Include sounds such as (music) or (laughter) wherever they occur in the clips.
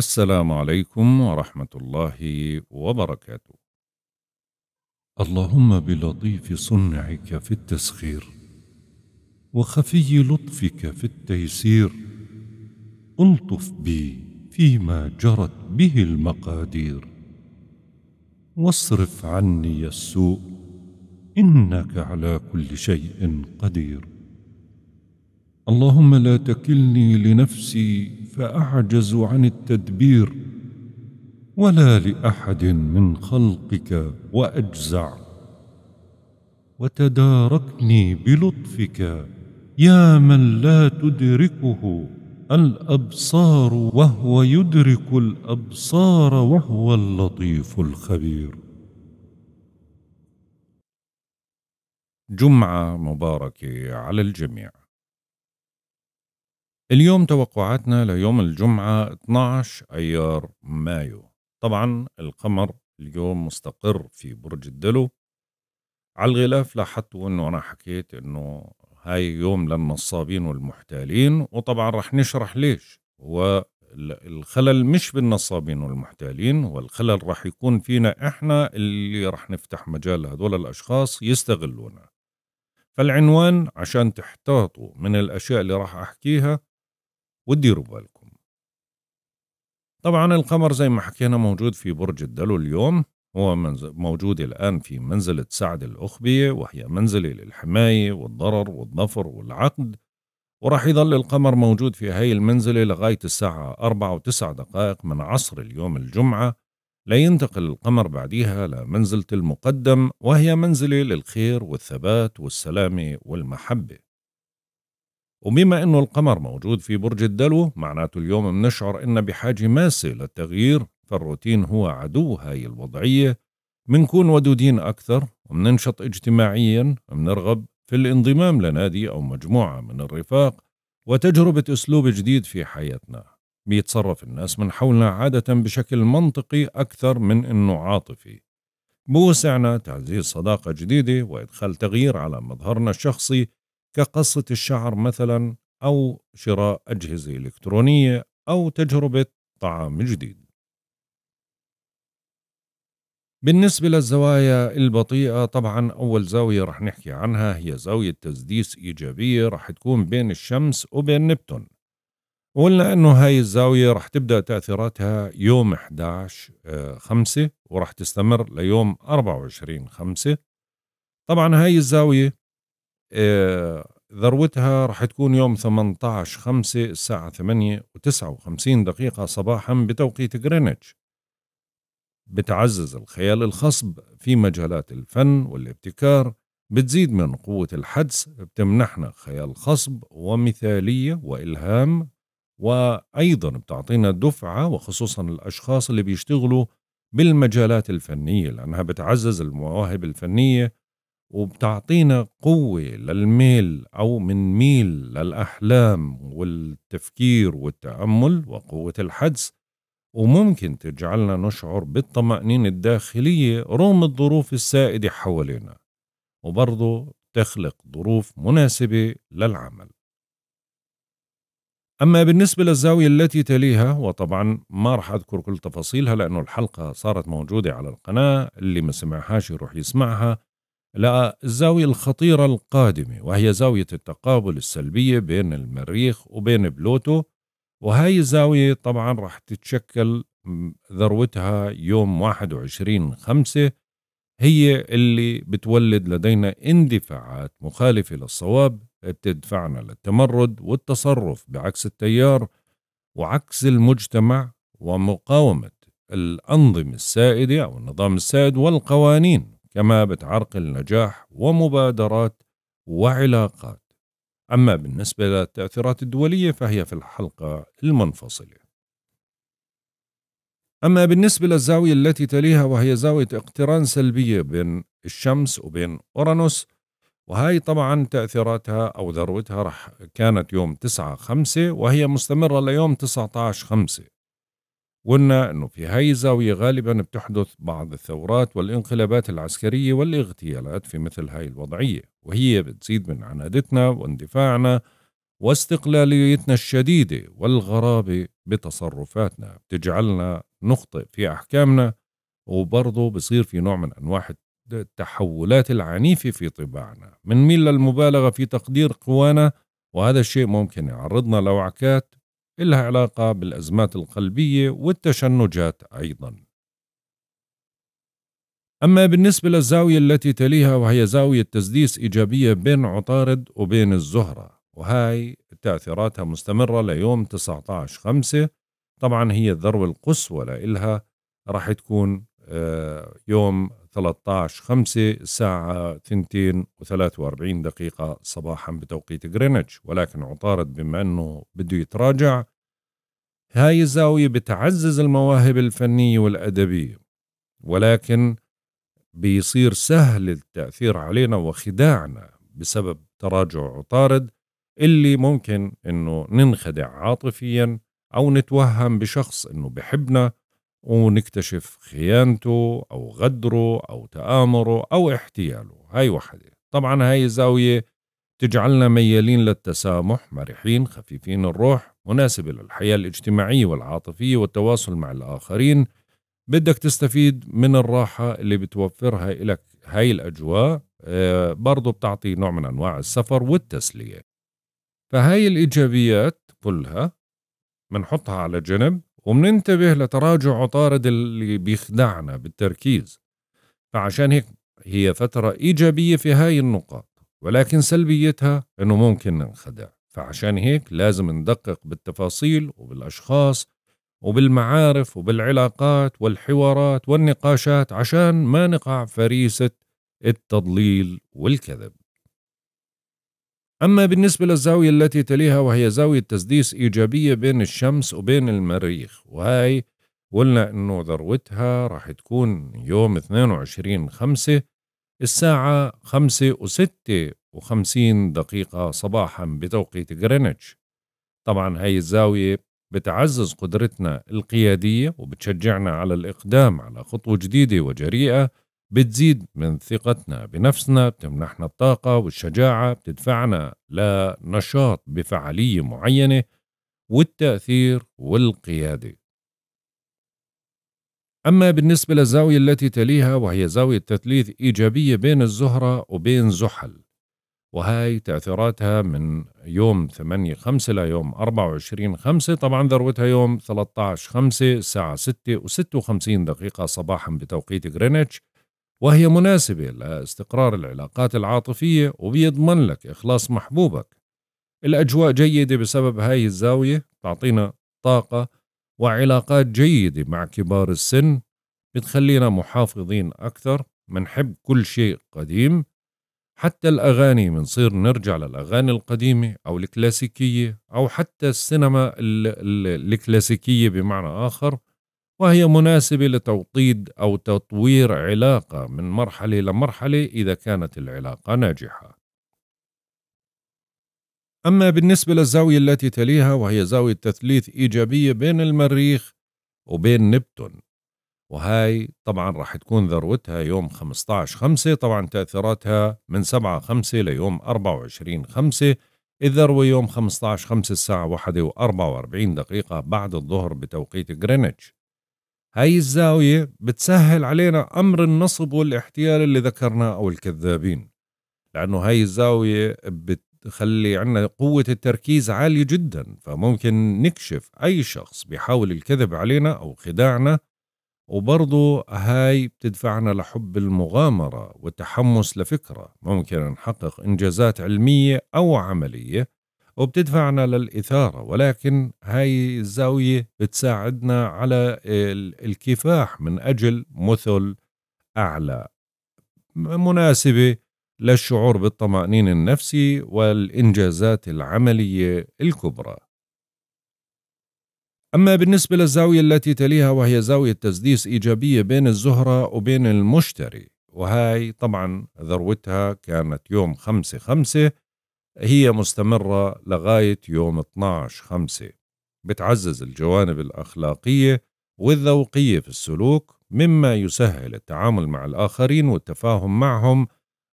السلام عليكم ورحمة الله وبركاته. اللهم بلطيف صنعك في التسخير، وخفي لطفك في التيسير، الطف بي فيما جرت به المقادير، واصرف عني السوء، إنك على كل شيء قدير. اللهم لا تكلني لنفسي فاعجز عن التدبير ولا لاحد من خلقك واجزع وتداركني بلطفك يا من لا تدركه الابصار وهو يدرك الابصار وهو اللطيف الخبير جمعه مباركه على الجميع اليوم توقعاتنا ليوم الجمعة 12 أيار مايو طبعا القمر اليوم مستقر في برج الدلو على الغلاف لاحظتوا انه انا حكيت انه هاي يوم للنصابين والمحتالين وطبعا رح نشرح ليش هو الخلل مش بالنصابين والمحتالين والخلل رح يكون فينا احنا اللي رح نفتح مجال لهذول الاشخاص يستغلونا فالعنوان عشان تحتاطوا من الاشياء اللي راح احكيها وديروا بالكم طبعا القمر زي ما حكينا موجود في برج الدلو اليوم هو موجود الآن في منزلة سعد الأخبية وهي منزلة للحماية والضرر والظفر والعقد وراح يظل القمر موجود في هاي المنزلة لغاية الساعة أربعة وتسع دقائق من عصر اليوم الجمعة لينتقل القمر بعديها لمنزلة المقدم وهي منزلة للخير والثبات والسلامة والمحبة وبما أنه القمر موجود في برج الدلو معناته اليوم بنشعر إن بحاجة ماسة للتغيير فالروتين هو عدو هاي الوضعية منكون ودودين أكثر ومننشط اجتماعيا منرغب في الانضمام لنادي أو مجموعة من الرفاق وتجربة أسلوب جديد في حياتنا بيتصرف الناس من حولنا عادة بشكل منطقي أكثر من أنه عاطفي بوسعنا تعزيز صداقة جديدة وإدخال تغيير على مظهرنا الشخصي كقصة الشعر مثلا أو شراء أجهزة إلكترونية أو تجربة طعام جديد. بالنسبة للزوايا البطيئة طبعا أول زاوية رح نحكي عنها هي زاوية تسديس إيجابية رح تكون بين الشمس وبين نبتون وقلنا أنه هاي الزاوية رح تبدأ تأثيراتها يوم 11 5 آه، ورح تستمر ليوم 24 5 طبعا هاي الزاوية آه، ذروتها راح تكون يوم 18 5 الساعة 8 و59 دقيقة صباحا بتوقيت غرينتش بتعزز الخيال الخصب في مجالات الفن والابتكار بتزيد من قوة الحدس بتمنحنا خيال خصب ومثالية وإلهام وأيضا بتعطينا دفعة وخصوصا الأشخاص اللي بيشتغلوا بالمجالات الفنية لأنها بتعزز المواهب الفنية وبتعطينا قوة للميل أو من ميل للأحلام والتفكير والتأمل وقوة الحدس وممكن تجعلنا نشعر بالطمأنينة الداخلية رغم الظروف السائدة حوالينا وبرضه تخلق ظروف مناسبة للعمل أما بالنسبة للزاوية التي تليها وطبعا ما راح أذكر كل تفاصيلها لأنه الحلقة صارت موجودة على القناة اللي ما سمعهاش يروح يسمعها لقى الزاوية الخطيرة القادمة وهي زاوية التقابل السلبية بين المريخ وبين بلوتو وهاي الزاوية طبعا رح تتشكل ذروتها يوم 21 خمسة هي اللي بتولد لدينا اندفاعات مخالفة للصواب بتدفعنا للتمرد والتصرف بعكس التيار وعكس المجتمع ومقاومة الأنظمة السائدة أو النظام السائد والقوانين كما بتعرقل نجاح ومبادرات وعلاقات أما بالنسبة للتأثيرات الدولية فهي في الحلقة المنفصلة أما بالنسبة للزاوية التي تليها وهي زاوية اقتران سلبية بين الشمس وبين أورانوس وهي طبعا تأثيراتها أو ذروتها رح كانت يوم 9 5 وهي مستمرة ليوم 19 5 قلنا أنه في هاي الزاوية غالبا بتحدث بعض الثورات والانقلابات العسكرية والاغتيالات في مثل هاي الوضعية وهي بتزيد من عنادتنا واندفاعنا واستقلاليتنا الشديدة والغرابة بتصرفاتنا بتجعلنا نخطئ في أحكامنا وبرضه بصير في نوع من أنواع التحولات العنيفة في طباعنا بنميل للمبالغة في تقدير قوانا وهذا الشيء ممكن يعرضنا لوعكات إلها علاقة بالأزمات القلبية والتشنجات أيضا أما بالنسبة للزاوية التي تليها وهي زاوية تسديس إيجابية بين عطارد وبين الزهرة وهاي تأثيراتها مستمرة ليوم 19 خمسة طبعا هي الذروة القصوى لإلها راح تكون آه، يوم 13 5 الساعة 2 و43 دقيقة صباحا بتوقيت غرينتش ولكن عطارد بما أنه بده يتراجع هاي الزاوية بتعزز المواهب الفنية والأدبية ولكن بيصير سهل التأثير علينا وخداعنا بسبب تراجع عطارد اللي ممكن انه ننخدع عاطفيا او نتوهم بشخص انه بحبنا ونكتشف خيانته أو غدره أو تآمره أو احتياله هاي وحدة طبعا هاي الزاوية تجعلنا ميالين للتسامح مرحين خفيفين الروح مناسبة للحياة الاجتماعية والعاطفية والتواصل مع الآخرين بدك تستفيد من الراحة اللي بتوفرها لك هاي الأجواء آه، برضو بتعطي نوع من أنواع السفر والتسلية فهاي الإيجابيات كلها منحطها على جنب ومننتبه لتراجع عطارد اللي بيخدعنا بالتركيز فعشان هيك هي فترة إيجابية في هاي النقاط ولكن سلبيتها أنه ممكن ننخدع فعشان هيك لازم ندقق بالتفاصيل وبالأشخاص وبالمعارف وبالعلاقات والحوارات والنقاشات عشان ما نقع فريسة التضليل والكذب أما بالنسبة للزاوية التي تليها وهي زاوية تسديس إيجابية بين الشمس وبين المريخ وهي قلنا أنه ذروتها راح تكون يوم 22 خمسة الساعة خمسة وستة وخمسين دقيقة صباحا بتوقيت غرينتش طبعا هاي الزاوية بتعزز قدرتنا القيادية وبتشجعنا على الإقدام على خطوة جديدة وجريئة بتزيد من ثقتنا بنفسنا بتمنحنا الطاقة والشجاعة بتدفعنا لنشاط بفعالية معينة والتأثير والقيادة أما بالنسبة للزاوية التي تليها وهي زاوية تثليث إيجابية بين الزهرة وبين زحل وهي تأثيراتها من يوم 8 5 ليوم 24 5 طبعا ذروتها يوم 13 5 الساعة 6 و 56 دقيقة صباحا بتوقيت غرينتش وهي مناسبة لاستقرار العلاقات العاطفية وبيضمن لك إخلاص محبوبك الأجواء جيدة بسبب هاي الزاوية تعطينا طاقة وعلاقات جيدة مع كبار السن بتخلينا محافظين أكثر منحب كل شيء قديم حتى الأغاني منصير نرجع للأغاني القديمة أو الكلاسيكية أو حتى السينما الكلاسيكية بمعنى آخر وهي مناسبة لتوطيد أو تطوير علاقة من مرحلة لمرحلة إذا كانت العلاقة ناجحة. أما بالنسبة للزاوية التي تليها وهي زاوية تثليث إيجابية بين المريخ وبين نبتون وهاي طبعا راح تكون ذروتها يوم 15 5 طبعا تأثيراتها من 7 5 ليوم 24 5 الذروة يوم 15 5 الساعة 1 و44 دقيقة بعد الظهر بتوقيت غرينتش هاي الزاوية بتسهل علينا أمر النصب والاحتيال اللي ذكرناه أو الكذابين لأنه هاي الزاوية بتخلي عنا قوة التركيز عالية جدا فممكن نكشف أي شخص بيحاول الكذب علينا أو خداعنا وبرضه هاي بتدفعنا لحب المغامرة والتحمس لفكرة ممكن نحقق إنجازات علمية أو عملية وبتدفعنا للإثارة ولكن هاي الزاوية بتساعدنا على الكفاح من أجل مثل أعلى مناسبة للشعور بالطمأنين النفسي والإنجازات العملية الكبرى أما بالنسبة للزاوية التي تليها وهي زاوية تسديس إيجابية بين الزهرة وبين المشتري وهاي طبعا ذروتها كانت يوم خمسة خمسة هي مستمرة لغاية يوم 12 خمسة بتعزز الجوانب الأخلاقية والذوقية في السلوك مما يسهل التعامل مع الآخرين والتفاهم معهم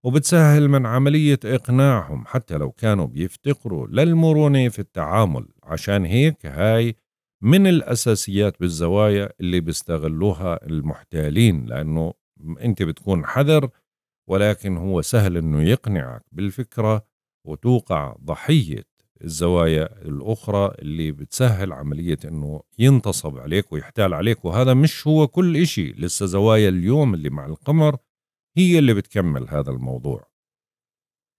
وبتسهل من عملية إقناعهم حتى لو كانوا بيفتقروا للمرونة في التعامل عشان هيك هاي من الأساسيات بالزوايا اللي بيستغلوها المحتالين لأنه أنت بتكون حذر ولكن هو سهل أنه يقنعك بالفكرة وتوقع ضحية الزوايا الأخرى اللي بتسهل عملية أنه ينتصب عليك ويحتال عليك وهذا مش هو كل إشي لسه زوايا اليوم اللي مع القمر هي اللي بتكمل هذا الموضوع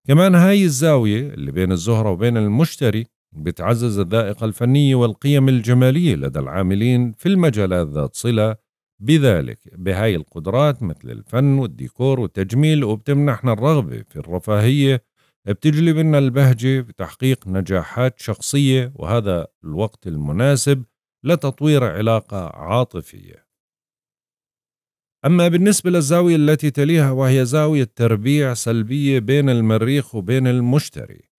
كمان هاي الزاوية اللي بين الزهرة وبين المشتري بتعزز الذائقة الفنية والقيم الجمالية لدى العاملين في المجالات ذات صلة بذلك بهاي القدرات مثل الفن والديكور والتجميل وبتمنحنا الرغبة في الرفاهية بتجلي منا البهجة بتحقيق نجاحات شخصية وهذا الوقت المناسب لتطوير علاقة عاطفية أما بالنسبة للزاوية التي تليها وهي زاوية تربيع سلبية بين المريخ وبين المشتري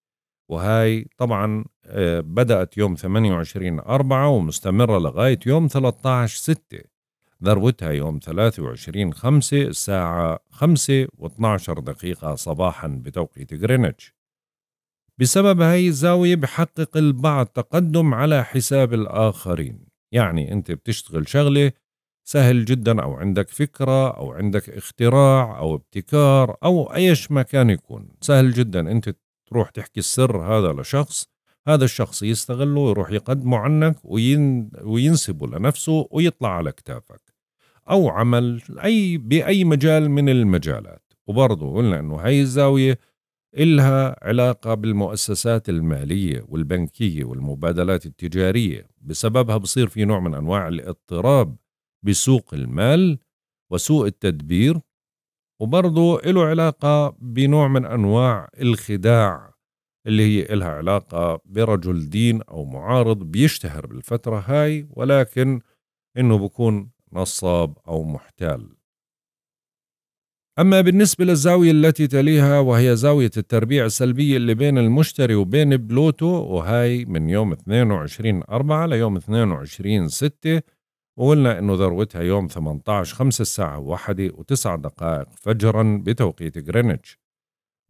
وهي طبعا آه، بدأت يوم 28 أربعة ومستمرة لغاية يوم 13 ستة ذروتها يوم 23 5 الساعة 5 و12 دقيقة صباحا بتوقيت غرينتش بسبب هاي الزاوية بحقق البعض تقدم على حساب الآخرين يعني أنت بتشتغل شغلة سهل جدا أو عندك فكرة أو عندك اختراع أو ابتكار أو أيش مكان يكون سهل جدا أنت تروح تحكي السر هذا لشخص هذا الشخص يستغله ويروح يقدمه عنك وينسبه لنفسه ويطلع على كتافك أو عمل أي بأي مجال من المجالات وبرضه قلنا أنه هاي الزاوية إلها علاقة بالمؤسسات المالية والبنكية والمبادلات التجارية بسببها بصير في نوع من أنواع الاضطراب بسوق المال وسوء التدبير وبرضه إله علاقة بنوع من أنواع الخداع اللي هي إلها علاقة برجل دين أو معارض بيشتهر بالفترة هاي ولكن إنه بكون نصاب أو محتال أما بالنسبة للزاوية التي تليها وهي زاوية التربيع السلبية اللي بين المشتري وبين بلوتو وهاي من يوم 22 4 ليوم 22 6 وقلنا أنه ذروتها يوم 18 5 الساعة واحدة و9 دقائق فجرا بتوقيت غرينتش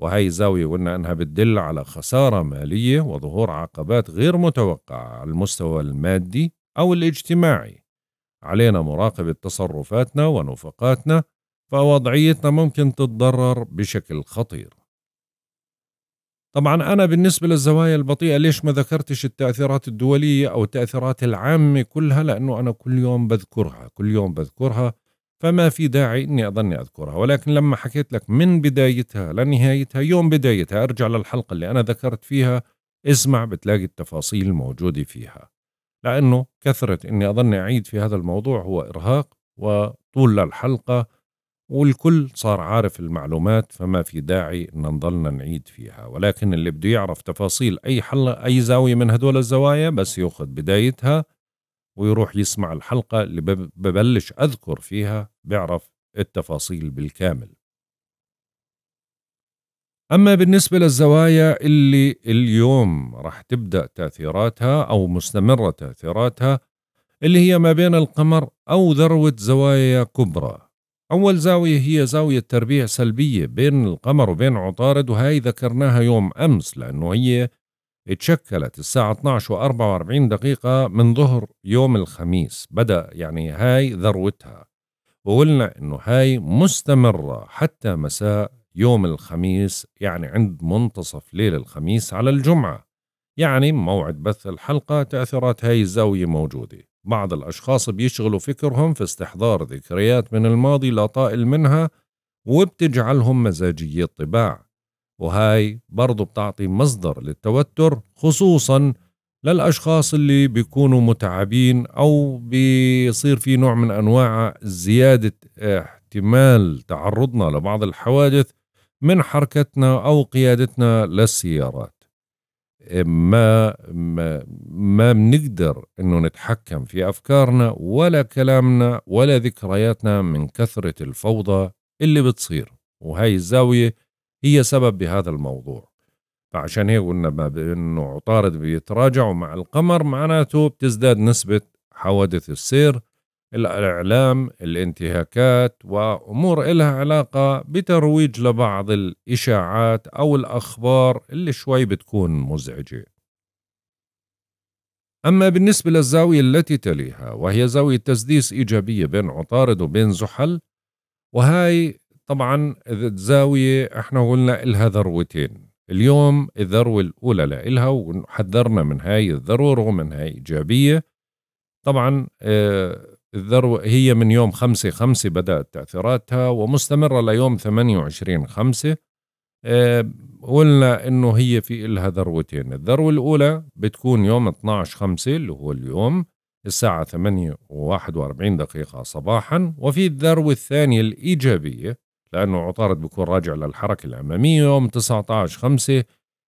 وهي زاوية قلنا أنها بتدل على خسارة مالية وظهور عقبات غير متوقعة على المستوى المادي أو الاجتماعي علينا مراقبة تصرفاتنا ونفقاتنا فوضعيتنا ممكن تتضرر بشكل خطير طبعا أنا بالنسبة للزوايا البطيئة ليش ما ذكرتش التأثيرات الدولية أو التأثيرات العامة كلها لأنه أنا كل يوم بذكرها كل يوم بذكرها فما في داعي اني اظني اذكرها ولكن لما حكيت لك من بدايتها لنهايتها يوم بدايتها ارجع للحلقه اللي انا ذكرت فيها اسمع بتلاقي التفاصيل موجوده فيها لأنه كثرة أني أظن أعيد في هذا الموضوع هو إرهاق وطول الحلقة والكل صار عارف المعلومات فما في داعي أن نضلنا نعيد فيها ولكن اللي بده يعرف تفاصيل أي حلقة أي زاوية من هدول الزوايا بس يأخذ بدايتها ويروح يسمع الحلقة اللي ببلش أذكر فيها بيعرف التفاصيل بالكامل أما بالنسبة للزوايا اللي اليوم راح تبدأ تأثيراتها أو مستمرة تأثيراتها اللي هي ما بين القمر أو ذروة زوايا كبرى أول زاوية هي زاوية تربيع سلبية بين القمر وبين عطارد وهي ذكرناها يوم أمس لأنه هي اتشكلت الساعة 12 و 44 دقيقة من ظهر يوم الخميس بدأ يعني هاي ذروتها وقلنا أنه هاي مستمرة حتى مساء يوم الخميس يعني عند منتصف ليل الخميس على الجمعة يعني موعد بث الحلقة تأثيرات هاي الزاوية موجودة بعض الأشخاص بيشغلوا فكرهم في استحضار ذكريات من الماضي لا طائل منها وبتجعلهم مزاجية طباع وهاي برضو بتعطي مصدر للتوتر خصوصا للأشخاص اللي بيكونوا متعبين أو بيصير في نوع من أنواع زيادة احتمال تعرضنا لبعض الحوادث من حركتنا أو قيادتنا للسيارات ما ما ما بنقدر انه نتحكم في افكارنا ولا كلامنا ولا ذكرياتنا من كثره الفوضى اللي بتصير وهي الزاويه هي سبب بهذا الموضوع فعشان هيك قلنا ما بانه عطارد بيتراجع مع القمر معناته بتزداد نسبه حوادث السير الإعلام الانتهاكات وأمور إلها علاقة بترويج لبعض الإشاعات أو الأخبار اللي شوي بتكون مزعجة أما بالنسبة للزاوية التي تليها وهي زاوية تسديس إيجابية بين عطارد وبين زحل وهاي طبعا الزاوية احنا قلنا إلها ذروتين اليوم الذروة الأولى لإلها وحذرنا من هاي الذروة رغم هاي إيجابية طبعا اه الذروة هي من يوم 5 5 بدأت تأثيراتها ومستمرة ليوم 28 5 آه، قلنا انه هي في إلها ذروتين الذروة الأولى بتكون يوم 12 5 اللي هو اليوم الساعة 8 و41 دقيقة صباحا وفي الذروة الثانية الإيجابية لأنه عطارد بيكون راجع للحركة الأمامية يوم 19 5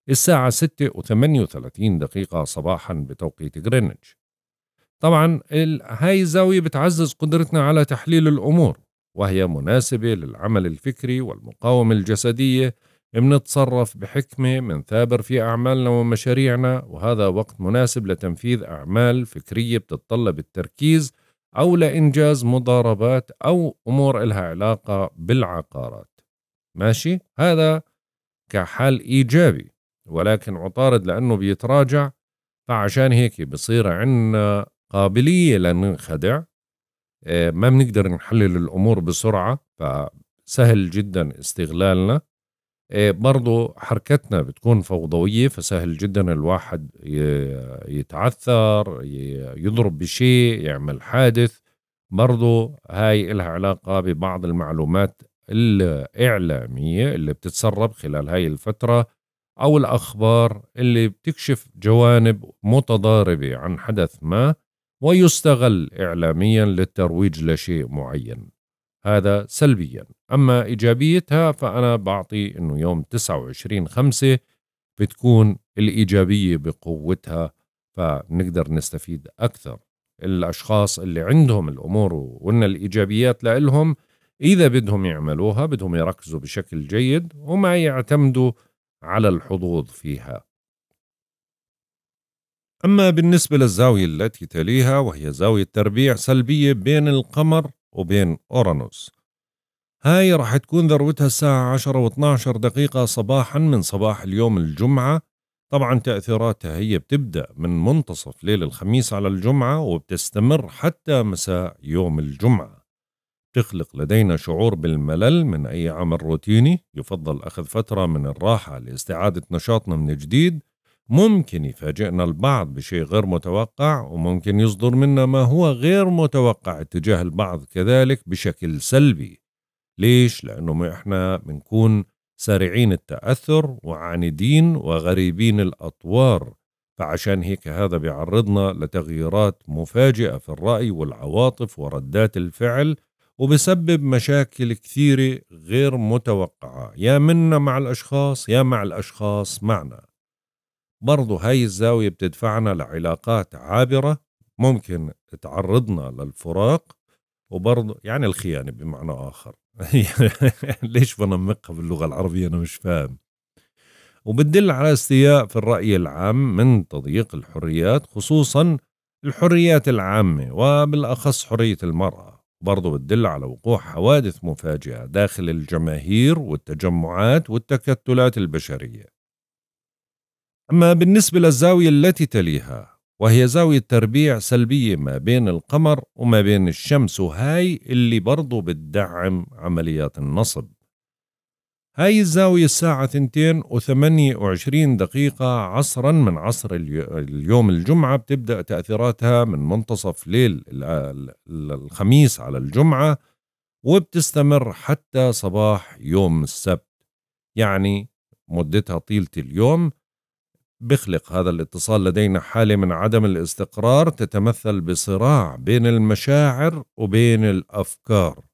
الساعة 6 و38 دقيقة صباحا بتوقيت غرينتش طبعا هاي الزاوية بتعزز قدرتنا على تحليل الأمور وهي مناسبة للعمل الفكري والمقاومة الجسدية منتصرف بحكمة منثابر في أعمالنا ومشاريعنا وهذا وقت مناسب لتنفيذ أعمال فكرية بتتطلب التركيز أو لإنجاز مضاربات أو أمور إلها علاقة بالعقارات ماشي؟ هذا كحال إيجابي ولكن عطارد لأنه بيتراجع فعشان هيك بصير عنا قابليه لننخدع آه، ما بنقدر نحلل الامور بسرعه فسهل جدا استغلالنا آه، برضو حركتنا بتكون فوضويه فسهل جدا الواحد يتعثر يضرب بشيء يعمل حادث برضو هاي إلها علاقة ببعض المعلومات الإعلامية اللي بتتسرب خلال هاي الفترة أو الأخبار اللي بتكشف جوانب متضاربة عن حدث ما ويستغل إعلاميا للترويج لشيء معين هذا سلبيا أما إيجابيتها فأنا بعطي أنه يوم 29 خمسة بتكون الإيجابية بقوتها فنقدر نستفيد أكثر الأشخاص اللي عندهم الأمور وإن الإيجابيات لإلهم إذا بدهم يعملوها بدهم يركزوا بشكل جيد وما يعتمدوا على الحظوظ فيها أما بالنسبة للزاوية التي تليها وهي زاوية تربيع سلبية بين القمر وبين أورانوس هاي راح تكون ذروتها الساعة 10 و12 دقيقة صباحا من صباح اليوم الجمعة طبعا تأثيراتها هي بتبدأ من منتصف ليل الخميس على الجمعة وبتستمر حتى مساء يوم الجمعة تخلق لدينا شعور بالملل من أي عمل روتيني يفضل أخذ فترة من الراحة لاستعادة نشاطنا من جديد ممكن يفاجئنا البعض بشيء غير متوقع وممكن يصدر منا ما هو غير متوقع اتجاه البعض كذلك بشكل سلبي ليش؟ لأنه إحنا بنكون سريعين التأثر وعاندين وغريبين الأطوار فعشان هيك هذا بيعرضنا لتغييرات مفاجئة في الرأي والعواطف وردات الفعل وبسبب مشاكل كثيرة غير متوقعة يا منا مع الأشخاص يا مع الأشخاص معنا برضو هاي الزاوية بتدفعنا لعلاقات عابرة ممكن تعرضنا للفراق وبرضه يعني الخيانة بمعنى آخر (laughs) ليش بنمقها باللغة العربية أنا مش فاهم وبتدل على استياء في الرأي العام من تضييق الحريات خصوصا الحريات العامة وبالأخص حرية المرأة برضو بتدل على وقوع حوادث مفاجئة داخل الجماهير والتجمعات والتكتلات البشرية أما بالنسبة للزاوية التي تليها وهي زاوية تربيع سلبية ما بين القمر وما بين الشمس وهاي اللي برضو بتدعم عمليات النصب هاي الزاوية الساعة 2 و28 دقيقة عصرا من عصر اليوم الجمعة بتبدأ تأثيراتها من منتصف ليل الخميس على الجمعة وبتستمر حتى صباح يوم السبت يعني مدتها طيلة اليوم بيخلق هذا الاتصال لدينا حالة من عدم الاستقرار تتمثل بصراع بين المشاعر وبين الأفكار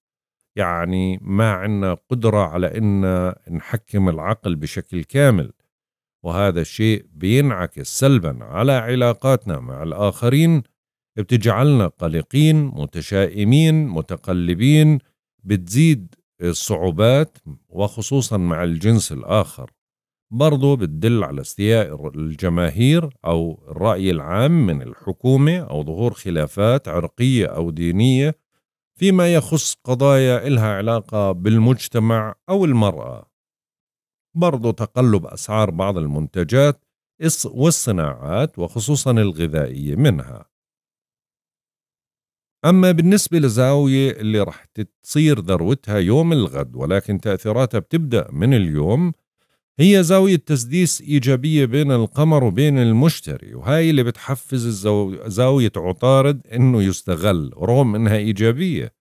يعني ما عندنا قدرة على أن نحكم العقل بشكل كامل وهذا الشيء بينعكس سلبا على علاقاتنا مع الآخرين بتجعلنا قلقين متشائمين متقلبين بتزيد الصعوبات وخصوصا مع الجنس الآخر برضو بتدل على استياء الجماهير أو الرأي العام من الحكومة أو ظهور خلافات عرقية أو دينية فيما يخص قضايا إلها علاقة بالمجتمع أو المرأة برضو تقلب أسعار بعض المنتجات والصناعات وخصوصا الغذائية منها أما بالنسبة لزاوية اللي رح تصير ذروتها يوم الغد ولكن تأثيراتها بتبدأ من اليوم هي زاوية تسديس إيجابية بين القمر وبين المشتري وهاي اللي بتحفز زاوية عطارد إنه يستغل رغم إنها إيجابية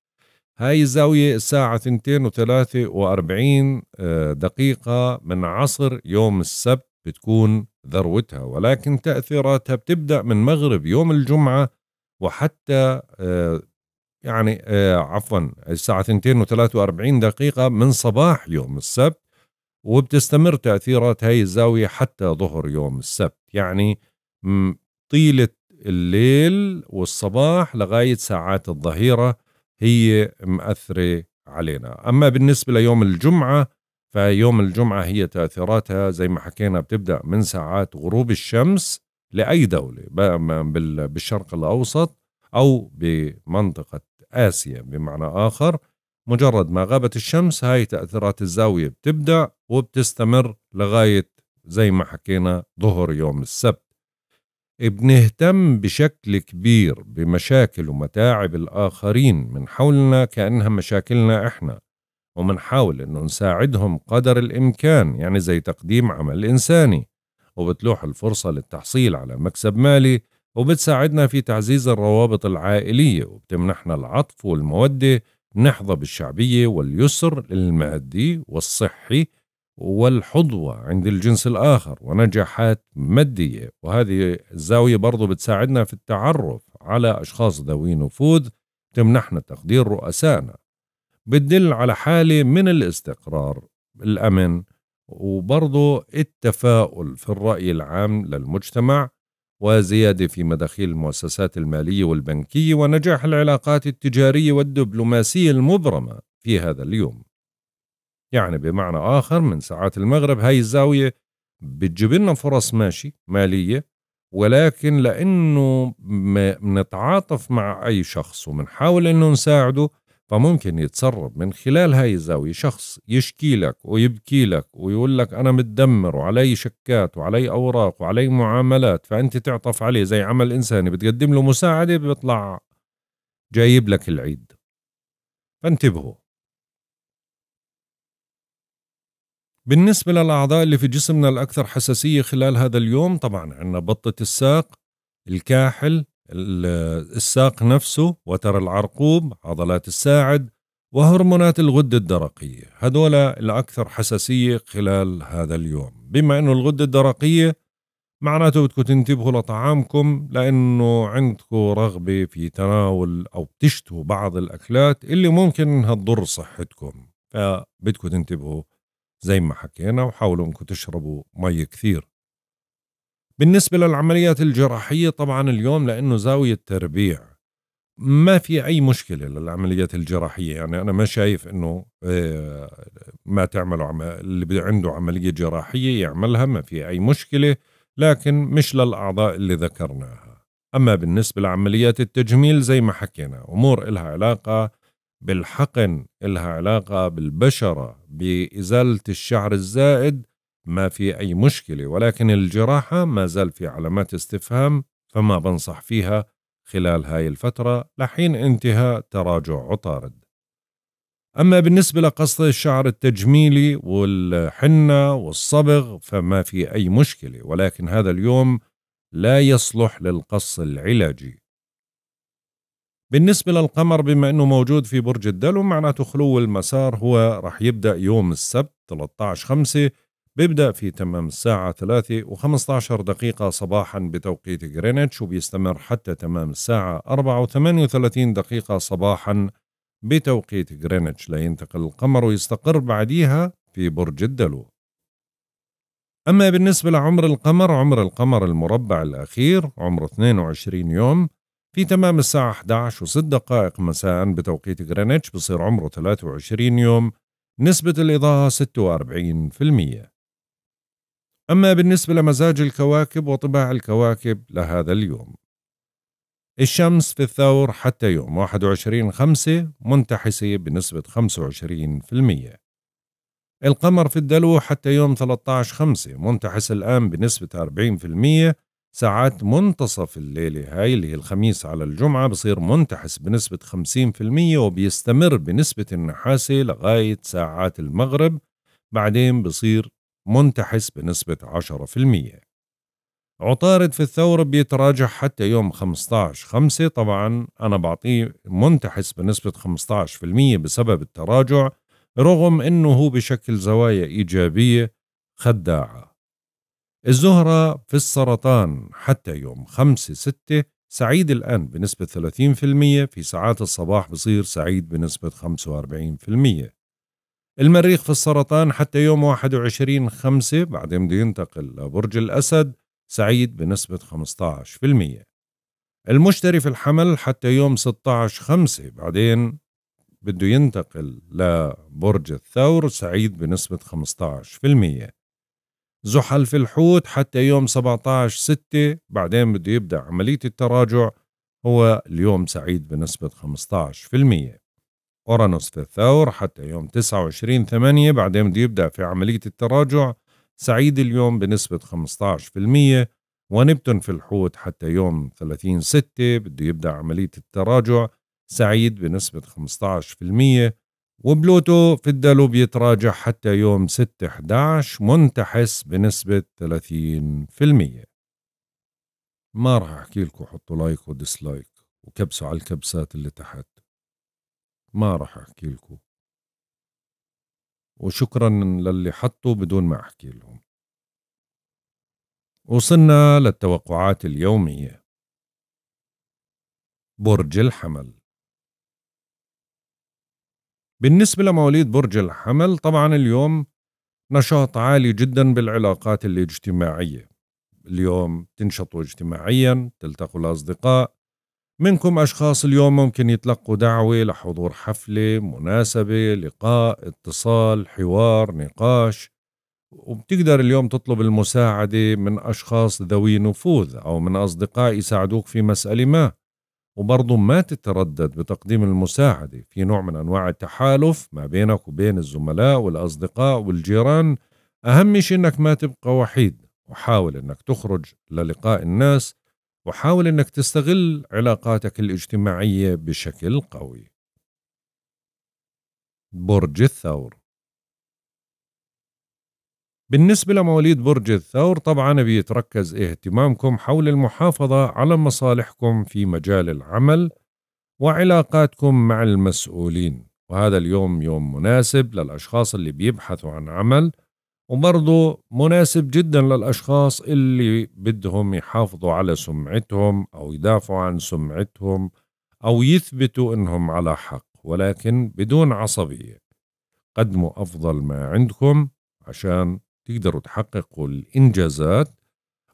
هاي الزاوية الساعة 2 و آه، دقيقة من عصر يوم السبت بتكون ذروتها ولكن تأثيراتها بتبدأ من مغرب يوم الجمعة وحتى آه، يعني آه، عفوا الساعة 2 دقيقة من صباح يوم السبت وبتستمر تأثيرات هاي الزاوية حتى ظهر يوم السبت يعني طيلة الليل والصباح لغاية ساعات الظهيرة هي مأثرة علينا أما بالنسبة ليوم الجمعة فيوم الجمعة هي تأثيراتها زي ما حكينا بتبدأ من ساعات غروب الشمس لأي دولة بالشرق الأوسط أو بمنطقة آسيا بمعنى آخر مجرد ما غابت الشمس هاي تأثيرات الزاوية بتبدأ وبتستمر لغاية زي ما حكينا ظهر يوم السبت بنهتم بشكل كبير بمشاكل ومتاعب الآخرين من حولنا كأنها مشاكلنا إحنا ومنحاول إنه نساعدهم قدر الإمكان يعني زي تقديم عمل إنساني وبتلوح الفرصة للتحصيل على مكسب مالي وبتساعدنا في تعزيز الروابط العائلية وبتمنحنا العطف والمودة نحظى بالشعبية واليسر المادي والصحي والحظوة عند الجنس الآخر ونجاحات مادية وهذه الزاوية برضو بتساعدنا في التعرف على أشخاص ذوي نفوذ تمنحنا تقدير رؤسائنا بتدل على حالة من الاستقرار الأمن وبرضو التفاؤل في الرأي العام للمجتمع وزيادة في مداخيل المؤسسات المالية والبنكية ونجاح العلاقات التجارية والدبلوماسية المبرمة في هذا اليوم يعني بمعنى آخر من ساعات المغرب هاي الزاوية بتجيب لنا فرص ماشي مالية ولكن لأنه بنتعاطف مع أي شخص وبنحاول أنه نساعده فممكن يتسرب من خلال هاي الزاوية شخص يشكي لك ويبكي لك ويقول لك أنا متدمر وعلي شكات وعلي أوراق وعلي معاملات فأنت تعطف عليه زي عمل إنساني بتقدم له مساعدة بيطلع جايب لك العيد فانتبهوا بالنسبة للأعضاء اللي في جسمنا الأكثر حساسية خلال هذا اليوم طبعا عندنا بطة الساق الكاحل الساق نفسه وتر العرقوب عضلات الساعد وهرمونات الغدة الدرقية هذولا الأكثر حساسية خلال هذا اليوم بما أنه الغدة الدرقية معناته بدكم تنتبهوا لطعامكم لأنه عندكم رغبة في تناول أو تشتهوا بعض الأكلات اللي ممكن إنها تضر صحتكم فبدكم تنتبهوا زي ما حكينا وحاولوا انكم تشربوا مي كثير بالنسبة للعمليات الجراحية طبعا اليوم لأنه زاوية تربيع ما في أي مشكلة للعمليات الجراحية يعني أنا ما شايف أنه آه، ما تعملوا اللي عنده عملية جراحية يعملها ما في أي مشكلة لكن مش للأعضاء اللي ذكرناها أما بالنسبة لعمليات التجميل زي ما حكينا أمور إلها علاقة بالحقن إلها علاقة بالبشرة بإزالة الشعر الزائد ما في أي مشكلة ولكن الجراحة ما زال في علامات استفهام فما بنصح فيها خلال هاي الفترة لحين انتهاء تراجع عطارد أما بالنسبة لقص الشعر التجميلي والحنة والصبغ فما في أي مشكلة ولكن هذا اليوم لا يصلح للقص العلاجي بالنسبة للقمر بما أنه موجود في برج الدلو معناته خلو المسار هو رح يبدأ يوم السبت 13 خمسة بيبدأ في تمام الساعة 3 و15 دقيقة صباحا بتوقيت غرينتش وبيستمر حتى تمام الساعة 4 و38 دقيقة صباحا بتوقيت غرينتش لينتقل القمر ويستقر بعديها في برج الدلو أما بالنسبة لعمر القمر عمر القمر المربع الأخير عمره 22 يوم في تمام الساعة 11 وست دقائق مساء بتوقيت غرينتش بصير عمره 23 يوم نسبة الإضاءة 46% أما بالنسبة لمزاج الكواكب وطباع الكواكب لهذا اليوم الشمس في الثور حتى يوم 21 5 منتحسة بنسبة 25% القمر في الدلو حتى يوم 13 5 منتحس الآن بنسبة 40% ساعات منتصف الليلة هاي اللي هي الخميس على الجمعة بصير منتحس بنسبة 50% وبيستمر بنسبة النحاسة لغاية ساعات المغرب بعدين بصير منتحس بنسبة 10% عطارد في الثورة بيتراجع حتى يوم 15 5 طبعا أنا بعطيه منتحس بنسبة 15% بسبب التراجع رغم أنه هو بشكل زوايا إيجابية خداعة الزهرة في السرطان حتى يوم 5 6 سعيد الآن بنسبة 30% في ساعات الصباح بصير سعيد بنسبة 45% المريخ في السرطان حتى يوم 21 خمسة بعدين بده ينتقل لبرج الأسد سعيد بنسبة 15% المشتري في الحمل حتى يوم 16 خمسة بعدين بده ينتقل لبرج الثور سعيد بنسبة 15% زحل في الحوت حتى يوم 17 6 بعدين بده يبدأ عملية التراجع هو اليوم سعيد بنسبة 15% أورانوس في الثور حتى يوم 29 8 بعدين بده يبدأ في عملية التراجع سعيد اليوم بنسبة 15% ونبتون في الحوت حتى يوم 30 6 بده يبدأ عملية التراجع سعيد بنسبة 15% وبلوتو في الدلو بيتراجع حتى يوم 6 11 منتحس بنسبة 30% ما راح أحكي لكم حطوا لايك وديسلايك وكبسوا على الكبسات اللي تحت ما راح احكي لكم وشكرا للي حطوا بدون ما احكي لهم وصلنا للتوقعات اليومية برج الحمل بالنسبة لمواليد برج الحمل طبعا اليوم نشاط عالي جدا بالعلاقات الاجتماعية اليوم تنشطوا اجتماعيا تلتقوا الأصدقاء منكم أشخاص اليوم ممكن يتلقوا دعوة لحضور حفلة مناسبة لقاء اتصال حوار نقاش وبتقدر اليوم تطلب المساعدة من أشخاص ذوي نفوذ أو من أصدقاء يساعدوك في مسألة ما وبرضه ما تتردد بتقديم المساعدة في نوع من أنواع التحالف ما بينك وبين الزملاء والأصدقاء والجيران أهم شيء أنك ما تبقى وحيد وحاول أنك تخرج للقاء الناس وحاول أنك تستغل علاقاتك الاجتماعية بشكل قوي برج الثور بالنسبة لمواليد برج الثور طبعا بيتركز اهتمامكم حول المحافظة على مصالحكم في مجال العمل وعلاقاتكم مع المسؤولين وهذا اليوم يوم مناسب للأشخاص اللي بيبحثوا عن عمل وبرضه مناسب جدا للأشخاص اللي بدهم يحافظوا على سمعتهم أو يدافعوا عن سمعتهم أو يثبتوا إنهم على حق ولكن بدون عصبية قدموا أفضل ما عندكم عشان تقدروا تحققوا الإنجازات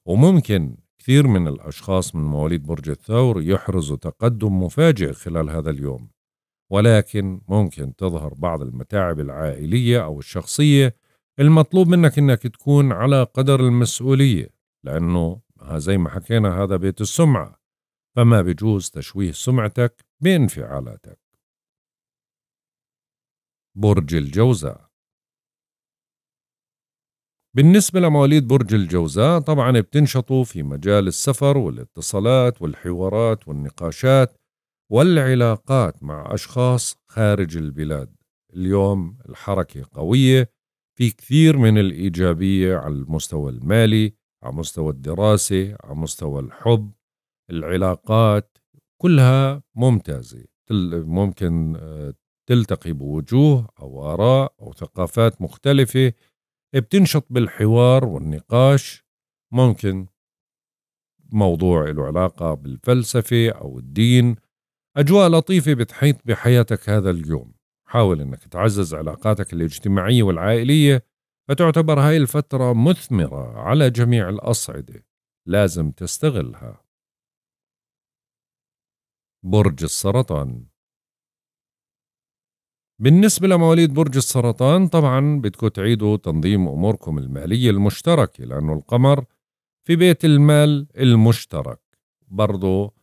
وممكن كثير من الأشخاص من مواليد برج الثور يحرزوا تقدم مفاجئ خلال هذا اليوم ولكن ممكن تظهر بعض المتاعب العائلية أو الشخصية المطلوب منك انك تكون على قدر المسؤوليه لانه زي ما حكينا هذا بيت السمعه فما بجوز تشويه سمعتك بانفعالاتك برج الجوزاء بالنسبة لمواليد برج الجوزاء طبعا بتنشطوا في مجال السفر والاتصالات والحوارات والنقاشات والعلاقات مع أشخاص خارج البلاد اليوم الحركة قوية في كثير من الإيجابية على المستوى المالي على مستوى الدراسة على مستوى الحب العلاقات كلها ممتازة ممكن آه، تلتقي بوجوه أو آراء أو ثقافات مختلفة بتنشط بالحوار والنقاش ممكن موضوع له علاقة بالفلسفة أو الدين أجواء لطيفة بتحيط بحياتك هذا اليوم حاول أنك تعزز علاقاتك الاجتماعية والعائلية فتعتبر هاي الفترة مثمرة على جميع الأصعدة لازم تستغلها برج السرطان بالنسبة لمواليد برج السرطان طبعا بدكم تعيدوا تنظيم أموركم المالية المشتركة لأنه القمر في بيت المال المشترك برضو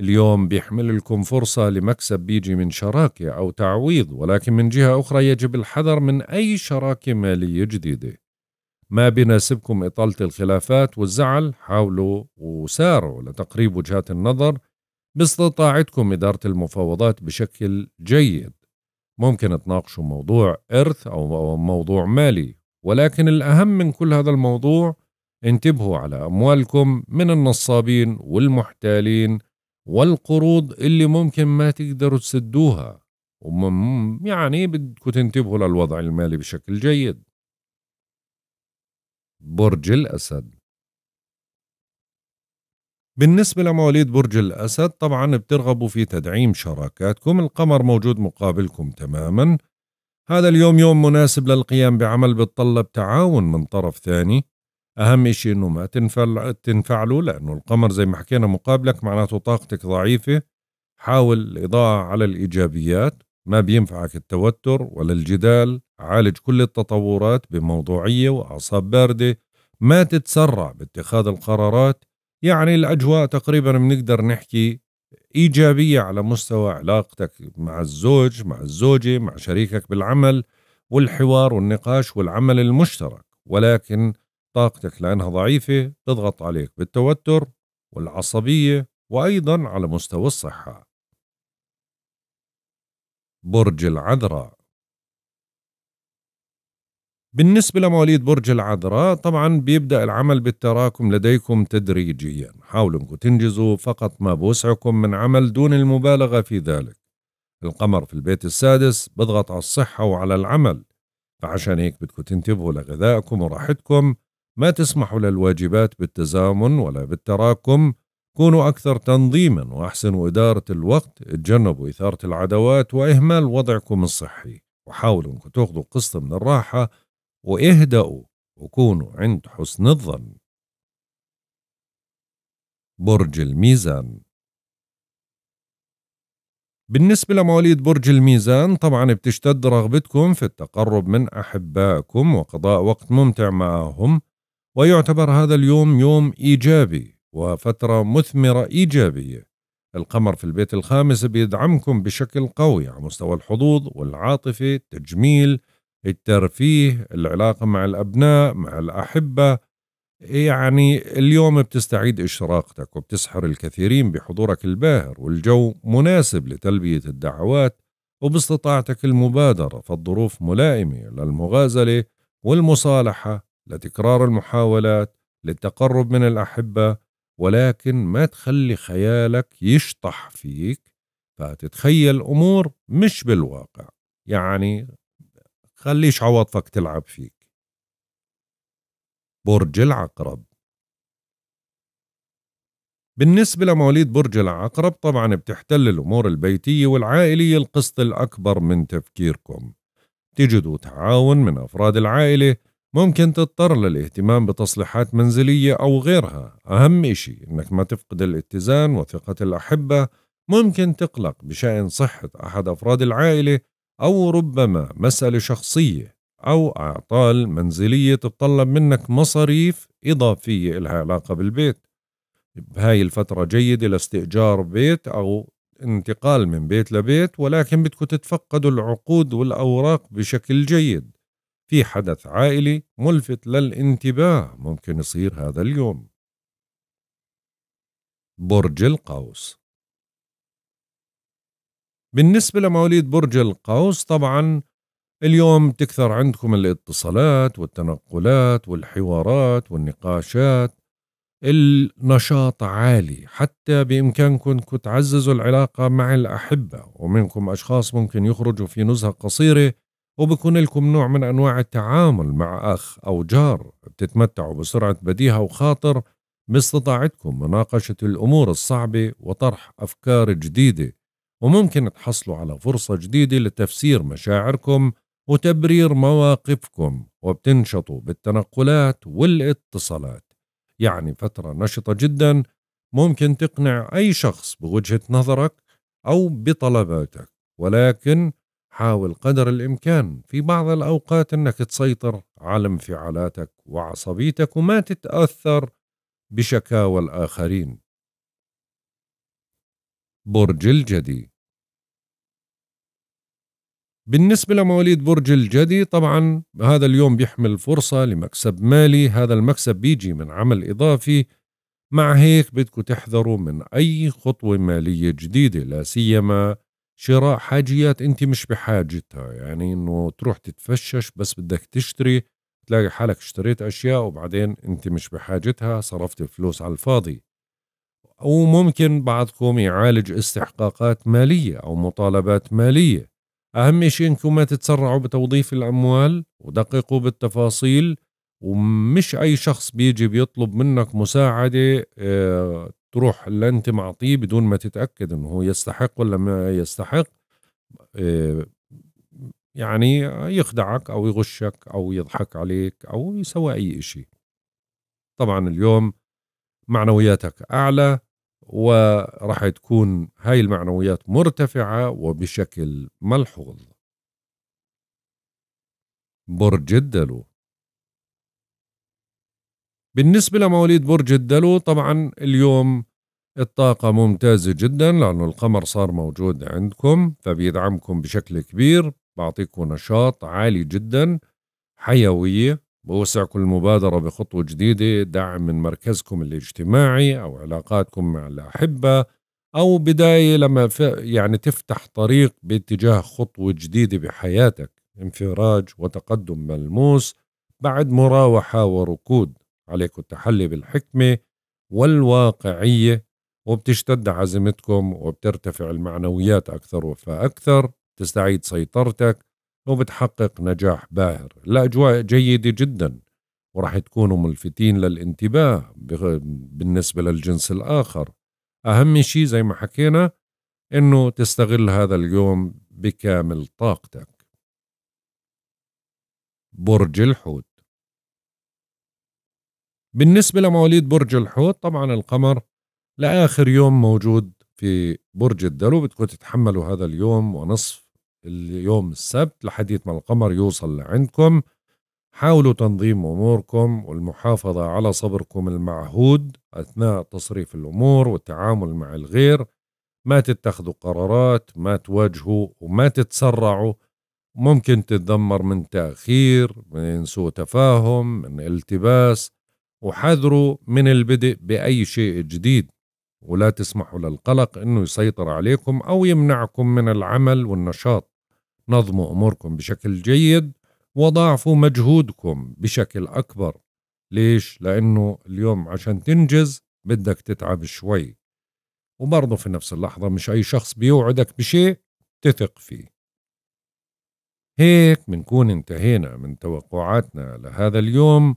اليوم بيحمل لكم فرصة لمكسب بيجي من شراكة أو تعويض ولكن من جهة أخرى يجب الحذر من أي شراكة مالية جديدة ما بناسبكم إطالة الخلافات والزعل حاولوا وساروا لتقريب وجهات النظر باستطاعتكم إدارة المفاوضات بشكل جيد ممكن تناقشوا موضوع إرث أو موضوع مالي ولكن الأهم من كل هذا الموضوع انتبهوا على أموالكم من النصابين والمحتالين والقروض اللي ممكن ما تقدروا تسدوها يعني بدكم تنتبهوا للوضع المالي بشكل جيد برج الأسد بالنسبة لمواليد برج الأسد طبعا بترغبوا في تدعيم شراكاتكم القمر موجود مقابلكم تماما هذا اليوم يوم مناسب للقيام بعمل بتطلب تعاون من طرف ثاني اهم شيء انه ما تنفل تنفعله لانه القمر زي ما حكينا مقابلك معناته طاقتك ضعيفه حاول الاضاءه على الايجابيات ما بينفعك التوتر ولا الجدال عالج كل التطورات بموضوعيه واعصاب بارده ما تتسرع باتخاذ القرارات يعني الاجواء تقريبا بنقدر نحكي ايجابيه على مستوى علاقتك مع الزوج مع الزوجه مع شريكك بالعمل والحوار والنقاش والعمل المشترك ولكن طاقتك لأنها ضعيفة تضغط عليك بالتوتر والعصبية وأيضا على مستوى الصحة برج العذراء بالنسبة لمواليد برج العذراء طبعا بيبدأ العمل بالتراكم لديكم تدريجيا حاولوا انكم تنجزوا فقط ما بوسعكم من عمل دون المبالغة في ذلك القمر في البيت السادس بضغط على الصحة وعلى العمل فعشان هيك بدكم تنتبهوا لغذائكم وراحتكم ما تسمحوا للواجبات بالتزامن ولا بالتراكم كونوا أكثر تنظيما وأحسنوا إدارة الوقت اتجنبوا إثارة العدوات وإهمال وضعكم الصحي وحاولوا أنكم تاخذوا قسط من الراحة واهدأوا وكونوا عند حسن الظن برج الميزان بالنسبة لمواليد برج الميزان طبعا بتشتد رغبتكم في التقرب من أحبائكم وقضاء وقت ممتع معهم ويعتبر هذا اليوم يوم إيجابي وفترة مثمرة إيجابية القمر في البيت الخامس بيدعمكم بشكل قوي على مستوى الحظوظ والعاطفة التجميل الترفيه العلاقة مع الأبناء مع الأحبة يعني اليوم بتستعيد إشراقتك وبتسحر الكثيرين بحضورك الباهر والجو مناسب لتلبية الدعوات وباستطاعتك المبادرة فالظروف ملائمة للمغازلة والمصالحة لتكرار المحاولات للتقرب من الأحبة ولكن ما تخلي خيالك يشطح فيك فتتخيل أمور مش بالواقع يعني خليش عواطفك تلعب فيك برج العقرب بالنسبة لمواليد برج العقرب طبعا بتحتل الأمور البيتية والعائلية القسط الأكبر من تفكيركم تجدوا تعاون من أفراد العائلة ممكن تضطر للاهتمام بتصليحات منزلية أو غيرها أهم إشي إنك ما تفقد الاتزان وثقة الأحبة ممكن تقلق بشأن صحة أحد أفراد العائلة أو ربما مسألة شخصية أو أعطال منزلية تتطلب منك مصاريف إضافية لها علاقة بالبيت بهاي الفترة جيدة لاستئجار بيت أو انتقال من بيت لبيت ولكن بدكم تتفقدوا العقود والأوراق بشكل جيد في حدث عائلي ملفت للانتباه ممكن يصير هذا اليوم برج القوس بالنسبة لمواليد برج القوس طبعا اليوم تكثر عندكم الاتصالات والتنقلات والحوارات والنقاشات النشاط عالي حتى بإمكانكم تعززوا العلاقة مع الأحبة ومنكم أشخاص ممكن يخرجوا في نزهة قصيرة وبكون لكم نوع من أنواع التعامل مع أخ أو جار بتتمتعوا بسرعة بديهة وخاطر باستطاعتكم مناقشة الأمور الصعبة وطرح أفكار جديدة وممكن تحصلوا على فرصة جديدة لتفسير مشاعركم وتبرير مواقفكم وبتنشطوا بالتنقلات والاتصالات يعني فترة نشطة جدا ممكن تقنع أي شخص بوجهة نظرك أو بطلباتك ولكن حاول قدر الإمكان في بعض الأوقات أنك تسيطر على انفعالاتك وعصبيتك وما تتأثر بشكاوى الآخرين برج الجدي بالنسبة لمواليد برج الجدي طبعا هذا اليوم بيحمل فرصة لمكسب مالي هذا المكسب بيجي من عمل إضافي مع هيك بدكم تحذروا من أي خطوة مالية جديدة لا سيما شراء حاجيات انت مش بحاجتها يعني انه تروح تتفشش بس بدك تشتري تلاقي حالك اشتريت اشياء وبعدين انت مش بحاجتها صرفت الفلوس على الفاضي او ممكن بعضكم يعالج استحقاقات ماليه او مطالبات ماليه اهم شيء انكم ما تتسرعوا بتوظيف الاموال ودققوا بالتفاصيل ومش اي شخص بيجي بيطلب منك مساعده آه، تروح اللي انت معطيه بدون ما تتاكد انه هو يستحق ولا ما يستحق آه، يعني يخدعك او يغشك او يضحك عليك او يسوي اي شيء طبعا اليوم معنوياتك اعلى وراح تكون هاي المعنويات مرتفعه وبشكل ملحوظ برج الدلو بالنسبة لمواليد برج الدلو طبعا اليوم الطاقة ممتازة جدا لأنه القمر صار موجود عندكم فبيدعمكم بشكل كبير بعطيكم نشاط عالي جدا حيوية بوسعكم المبادرة بخطوة جديدة دعم من مركزكم الاجتماعي أو علاقاتكم مع الأحبة أو بداية لما يعني تفتح طريق باتجاه خطوة جديدة بحياتك انفراج وتقدم ملموس بعد مراوحة وركود عليكم التحلي بالحكمة والواقعية وبتشتد عزيمتكم وبترتفع المعنويات أكثر فأكثر تستعيد سيطرتك وبتحقق نجاح باهر الأجواء جيدة جدا ورح تكونوا ملفتين للانتباه بالنسبة للجنس الآخر أهم شيء زي ما حكينا أنه تستغل هذا اليوم بكامل طاقتك برج الحوت بالنسبة لمواليد برج الحوت طبعا القمر لآخر يوم موجود في برج الدلو بدكم تتحملوا هذا اليوم ونصف اليوم السبت لحديث ما القمر يوصل لعندكم حاولوا تنظيم أموركم والمحافظة على صبركم المعهود أثناء تصريف الأمور والتعامل مع الغير ما تتخذوا قرارات ما تواجهوا وما تتسرعوا ممكن تتذمر من تأخير من سوء تفاهم من التباس وحذروا من البدء بأي شيء جديد ولا تسمحوا للقلق أنه يسيطر عليكم أو يمنعكم من العمل والنشاط نظموا أموركم بشكل جيد وضاعفوا مجهودكم بشكل أكبر ليش؟ لأنه اليوم عشان تنجز بدك تتعب شوي وبرضه في نفس اللحظة مش أي شخص بيوعدك بشيء تثق فيه هيك منكون انتهينا من توقعاتنا لهذا اليوم